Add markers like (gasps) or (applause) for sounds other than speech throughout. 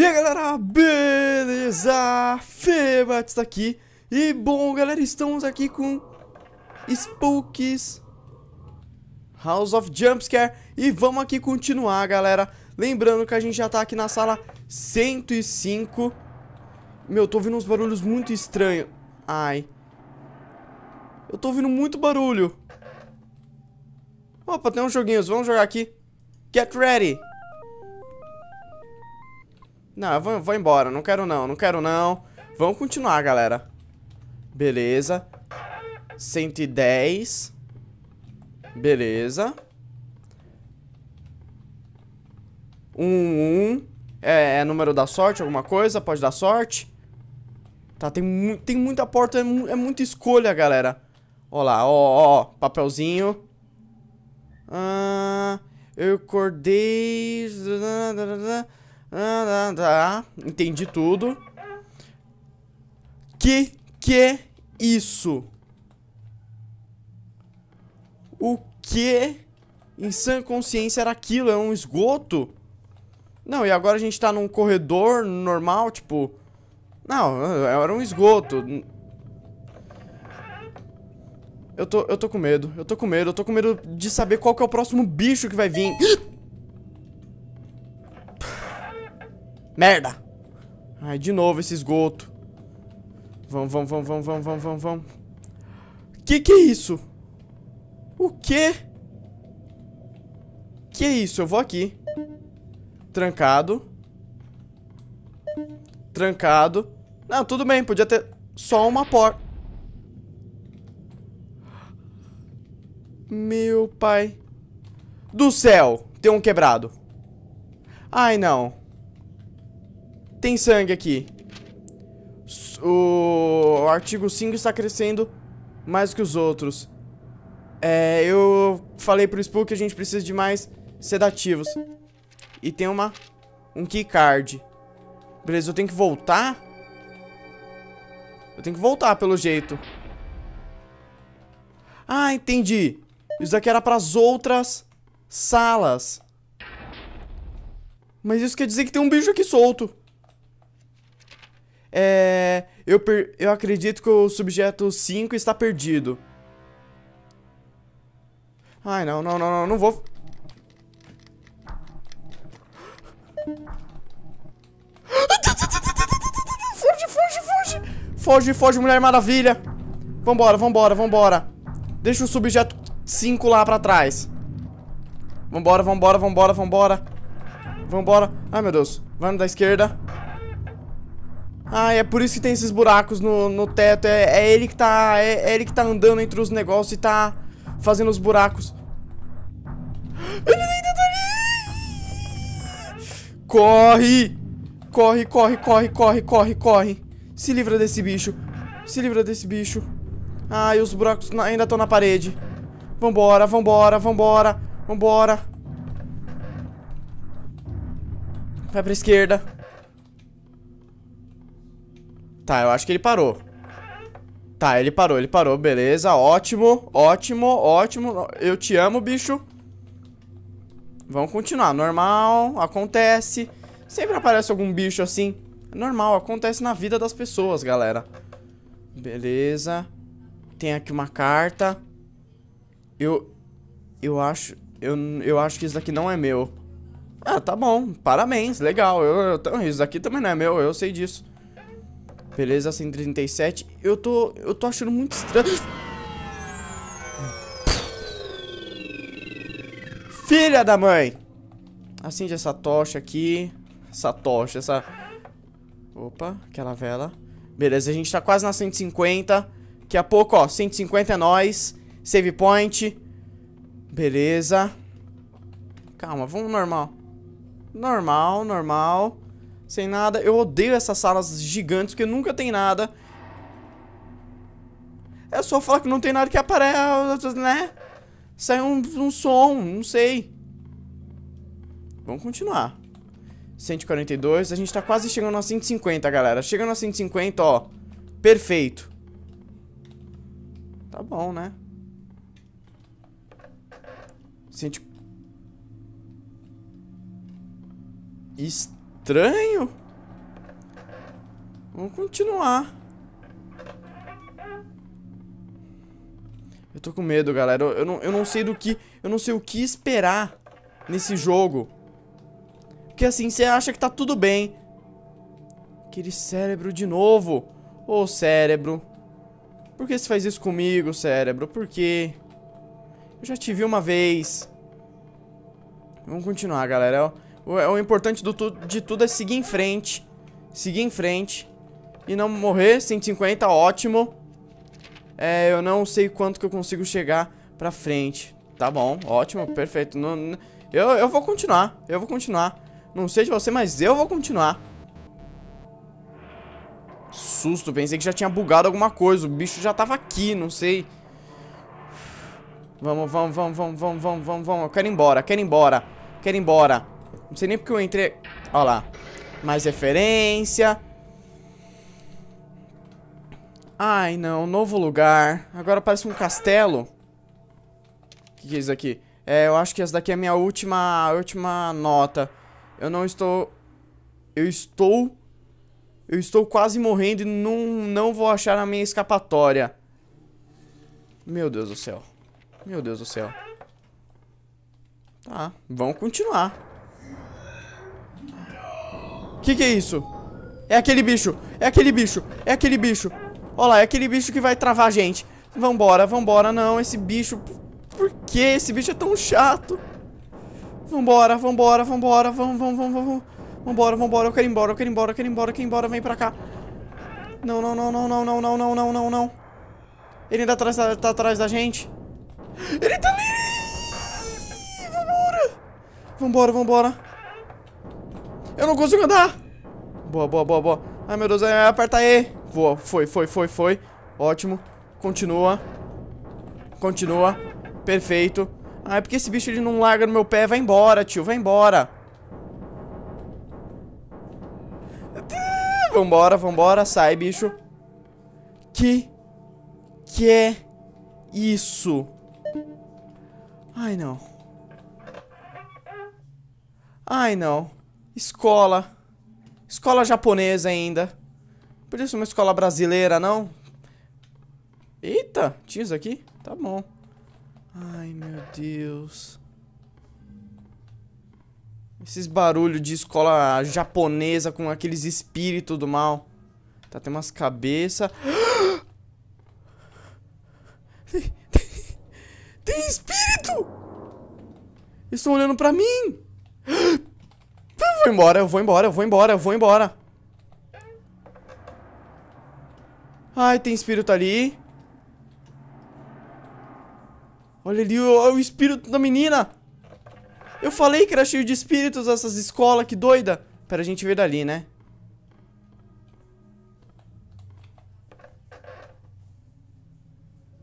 E aí galera, beleza? Febat está aqui E bom galera, estamos aqui com Spooks House of Jumpscare E vamos aqui continuar galera Lembrando que a gente já está aqui na sala 105 Meu, tô ouvindo uns barulhos muito estranhos Ai Eu tô ouvindo muito barulho Opa, tem uns joguinhos, vamos jogar aqui Get ready não, eu vou, vou embora. Não quero não, não quero não. Vamos continuar, galera. Beleza. 110. Beleza. 1, um, É, é, número da sorte, alguma coisa? Pode dar sorte? Tá, tem, mu tem muita porta, é, mu é, muita escolha, galera. Ó lá, ó, ó, papelzinho. Ah, eu acordei... Ah, tá, entendi tudo. Que que é isso? O que em sã consciência era aquilo? É um esgoto? Não, e agora a gente tá num corredor normal, tipo... Não, era um esgoto. Eu tô, eu tô com medo, eu tô com medo, eu tô com medo de saber qual que é o próximo bicho que vai vir. Merda. Ai, de novo esse esgoto. vão vão vão vão vão vão vão vão, Que que é isso? O quê? Que é isso? Eu vou aqui. Trancado. Trancado. Não, tudo bem, podia ter só uma porta. Meu pai do céu, tem um quebrado. Ai, não. Tem sangue aqui. O, artigo 5 está crescendo mais que os outros. É, eu falei pro Spook que a gente precisa de mais sedativos. E tem uma... Um keycard. Beleza, eu tenho que voltar? Eu tenho que voltar, pelo jeito. Ah, entendi. Isso daqui era pras outras salas. Mas isso quer dizer que tem um bicho aqui solto. É, eu, per, eu acredito que o subjeto 5 está perdido. Ai, não, não, não, não, não vou... Foge, foge, foge! Foge, foge, Mulher Maravilha! Vambora, vambora, vambora. Deixa o subjeto 5 lá pra trás. Vambora, vambora, vambora, vambora. Vambora. Ai, meu Deus. Vai no da esquerda. Ah, é por isso que tem esses buracos no, no teto. É, é ele que tá. É, é, ele que tá andando entre os negócios e tá fazendo os buracos. Ele ainda tá ali! Corre! Corre, corre, corre, corre, corre, corre. Se livra desse bicho. Se livra desse bicho. Ah, e os buracos ainda estão na parede. Vambora, vambora, vambora. Vambora. Vai pra esquerda. Tá, eu acho que ele parou. Tá, ele parou, ele parou, beleza, ótimo, ótimo, ótimo, eu te amo, bicho. Vamos continuar, normal, acontece, sempre aparece algum bicho assim, normal, acontece na vida das pessoas, galera. Beleza, tem aqui uma carta, eu, eu acho, eu, eu acho que isso daqui não é meu. Ah, tá bom, parabéns, legal, eu, eu, isso daqui também não é meu, eu sei disso. Beleza, 137. Eu tô, eu tô achando muito estranho. Filha da mãe! Acende essa tocha aqui. Essa tocha, essa... Opa, aquela vela. Beleza, a gente tá quase na 150. Daqui a pouco, ó, 150 é nóis. Save point. Beleza. Calma, vamos normal. Normal, normal sem nada. Eu odeio essas salas gigantes, porque nunca tem nada. É só falar que não tem nada que aparece, né? Sai um, um som, não sei. Vamos continuar. 142, a gente tá quase chegando a 150, galera. Chegando a 150, ó. Perfeito. Tá bom, né? Cento Est estranho. Vamos continuar. Eu tô com medo, galera. Eu, eu, não, eu não sei do que... Eu não sei o que esperar nesse jogo. Porque assim, você acha que tá tudo bem. Aquele cérebro de novo. Ô, oh, cérebro. Por que você faz isso comigo, cérebro? Por quê? Eu já te vi uma vez. Vamos continuar, galera. Eu, é, o importante tu, de tudo é seguir em frente. Seguir em frente. E não morrer. 150, ótimo. É, eu não sei quanto que eu consigo chegar pra frente. Tá bom, ótimo, perfeito. Não, não, eu, eu vou continuar. Eu vou continuar. Não sei de você, mas eu vou continuar. Susto, pensei que já tinha bugado alguma coisa. O bicho já tava aqui, não sei. Vamos, vamos, vamos, vamos, vamos, vamos, vamos, vamos. Eu quero ir embora, quero ir embora. Quero ir embora. Não sei nem porque eu entrei... Ó lá. Mais referência. Ai, não. Novo lugar. Agora parece um castelo. O que, que é isso aqui? É, eu acho que essa daqui é a minha última, última nota. Eu não estou... Eu estou... Eu estou quase morrendo e não, não vou achar a minha escapatória. Meu Deus do céu. Meu Deus do céu. Tá, vamos continuar que que é isso? É aquele bicho, é aquele bicho, é aquele bicho. Olha lá, é aquele bicho que vai travar a gente. Vambora, vambora, não, esse bicho... Por que esse bicho é tão chato? Vambora, vambora, vambora, vamos, vamos, vamos, vamos. Vambora, vambora, eu quero ir embora, eu quero ir embora, eu quero ir embora, eu quero ir embora, vem pra cá. Não, não, não, não, não, não, não, não, não, não, não. Ele ainda tá, tá, tá atrás da gente. Ele tá ali! Vambora! Vambora, vambora. Eu não consigo andar. Boa, boa, boa, boa. Ai, meu Deus, aperta aí. Boa, foi, foi, foi, foi. Ótimo. Continua. Continua. Perfeito. Ah, é porque esse bicho ele não larga no meu pé. Vai embora, tio, vai embora. Vambora, vambora, sai, bicho. Que que é isso? Ai, não. Ai, não. Escola. Escola japonesa ainda. Podia ser uma escola brasileira, não? Eita, tinha isso aqui? Tá bom. Ai, meu Deus. Esses barulhos de escola japonesa com aqueles espíritos do mal. Tá, tem umas cabeças. (gasps) Tem, tem, tem espírito! Eles estão olhando pra mim! Eu vou embora, eu vou embora, eu vou embora, eu vou embora. Ai, tem espírito ali. Olha ali o, o espírito da menina. Eu falei que era cheio de espíritos essas escolas, que doida. Pera, a gente ver dali, né?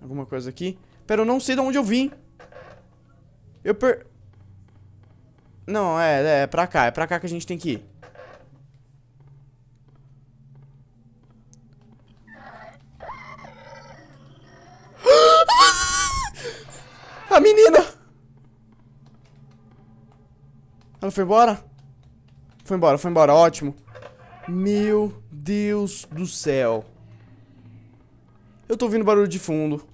Alguma coisa aqui. Pera, eu não sei de onde eu vim. Eu per... Não, é, é, é pra cá. É pra cá que a gente tem que ir. (gasps) A menina! Ela foi embora? Foi embora, foi embora, ótimo. Meu Deus do céu. Eu tô ouvindo barulho de fundo.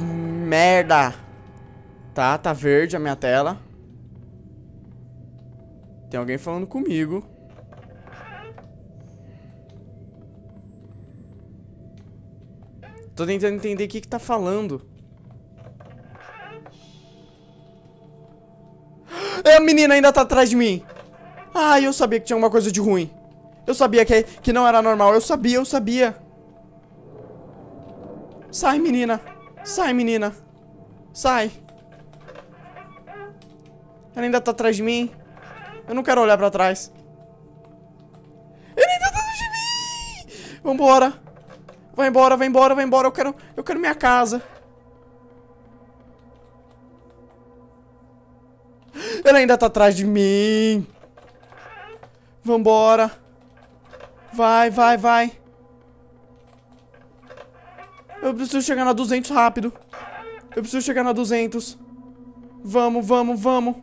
Merda. Tá, tá verde a minha tela. Tem alguém falando comigo. Tô tentando entender o que que tá falando. É, a menina ainda tá atrás de mim. Ai, eu sabia que tinha alguma coisa de ruim. Eu sabia que, que não era normal. Eu sabia, eu sabia. Sai, menina. Sai, menina. Sai. Ela ainda tá atrás de mim. Eu não quero olhar pra trás. Ele ainda tá atrás de mim! Vambora. Vai embora, vai embora, vai embora. Eu quero, eu quero minha casa. Ela ainda tá atrás de mim. Vambora. Vai, vai, vai. Eu preciso chegar na 200 rápido. Eu preciso chegar na 200. Vamos, vamos, vamos.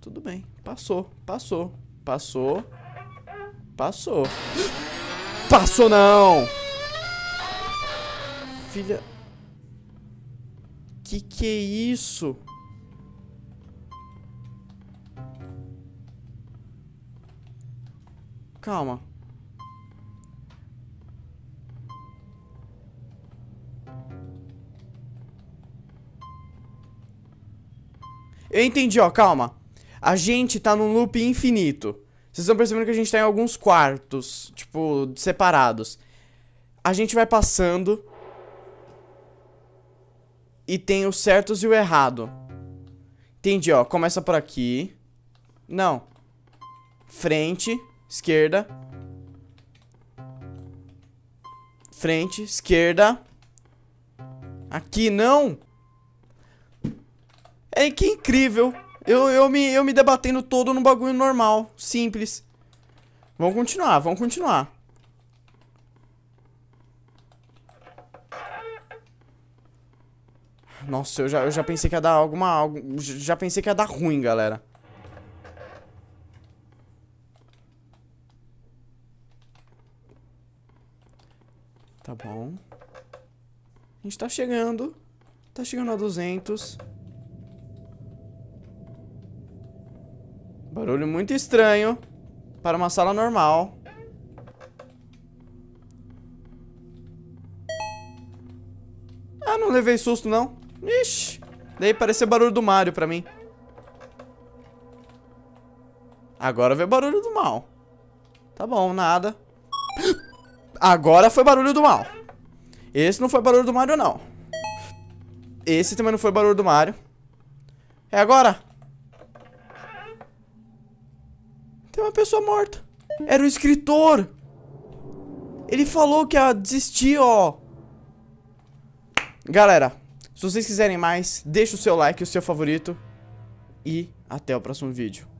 Tudo bem. Passou, passou, passou. Passou. Passou não! Filha... Que que é isso? Calma. Eu entendi, ó, calma. A gente tá num loop infinito. Vocês estão percebendo que a gente tá em alguns quartos, tipo, separados. A gente vai passando. E tem os certos e o errado. Entendi, ó. Começa por aqui. Não. Frente esquerda. Frente, esquerda. Aqui não. É que incrível. Eu, eu, me, eu me debatendo todo num bagulho normal, simples. Vamos continuar, vamos continuar. Nossa, eu já, eu já pensei que ia dar alguma... Algo, já pensei que ia dar ruim, galera. bom. A gente tá chegando. Tá chegando a 200. Barulho muito estranho para uma sala normal. Ah, não levei susto, não. Ixi. Daí parecia barulho do Mario pra mim. Agora vê barulho do mal. Tá bom, nada. Agora foi barulho do mal. Esse não foi barulho do Mario, não. Esse também não foi barulho do Mario. É agora. Tem uma pessoa morta. Era o escritor. Ele falou que ia desistir, ó. Galera, se vocês quiserem mais, deixa o seu like, o seu favorito. E até o próximo vídeo.